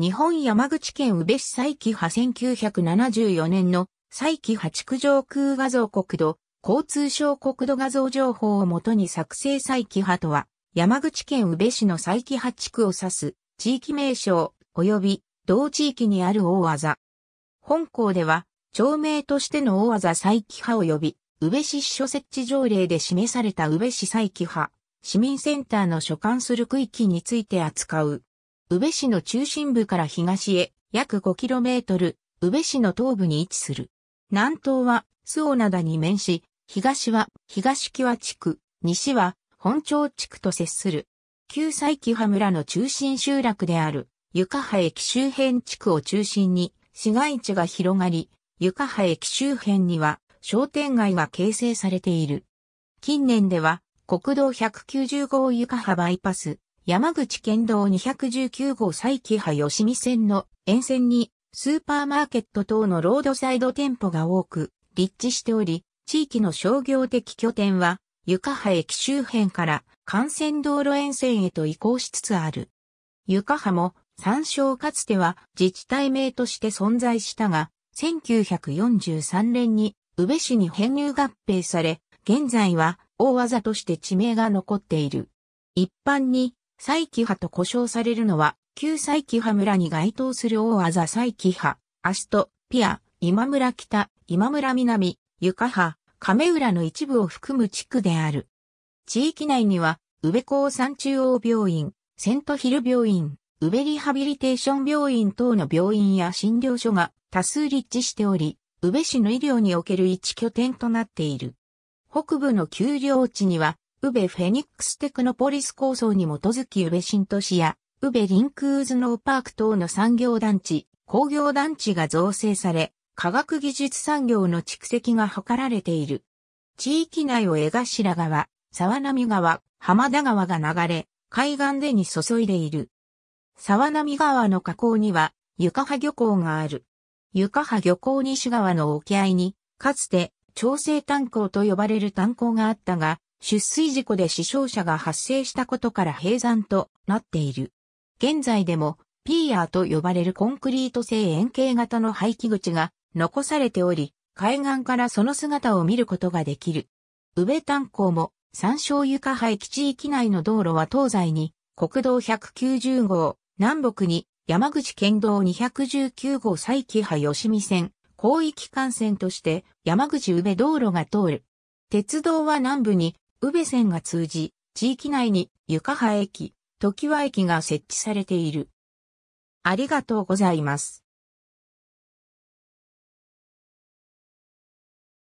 日本山口県宇部市佐伯派1974年の佐伯派築上空画像国土、交通省国土画像情報をもとに作成再起派とは、山口県宇部市の佐伯派地区を指す地域名称及び同地域にある大技。本校では、町名としての大技佐伯派及び、宇部市市所設置条例で示された宇部市佐伯派、市民センターの所管する区域について扱う。宇部市の中心部から東へ約 5km、宇部市の東部に位置する。南東は周防灘に面し、東は東木和地区、西は本町地区と接する。旧西木羽村の中心集落である床葉駅周辺地区を中心に市街地が広がり、床葉駅周辺には商店街が形成されている。近年では国道190号床葉バイパス、山口県道219号再起派吉見線の沿線にスーパーマーケット等のロードサイド店舗が多く立地しており、地域の商業的拠点は床派駅周辺から幹線道路沿線へと移行しつつある。床派も参照かつては自治体名として存在したが、1943年に宇部市に編入合併され、現在は大技として地名が残っている。一般に再起派と呼称されるのは、旧再起派村に該当する大技再起派、アシト、ピア、今村北、今村南、床派、亀浦の一部を含む地区である。地域内には、宇部高山中央病院、セントヒル病院、宇部リハビリテーション病院等の病院や診療所が多数立地しており、宇部市の医療における一拠点となっている。北部の丘陵地には、宇部フェニックステクノポリス構想に基づき宇部新都市や宇部リンクーズノーパーク等の産業団地、工業団地が造成され、科学技術産業の蓄積が図られている。地域内を江頭川、沢波川、浜田川が流れ、海岸でに注いでいる。沢波川の河口には、床波漁港がある。床波漁港西側の沖合に、かつて、調整炭鉱と呼ばれる炭鉱があったが、出水事故で死傷者が発生したことから閉山となっている。現在でも、ピーヤーと呼ばれるコンクリート製円形型の排気口が残されており、海岸からその姿を見ることができる。宇部炭鉱も山椒床廃棄地域内の道路は東西に国道190号、南北に山口県道219号再起派吉見線、広域幹線として山口宇部道路が通る。鉄道は南部に宇部線が通じ、地域内に床羽駅、時和駅が設置されている。ありがとうございます。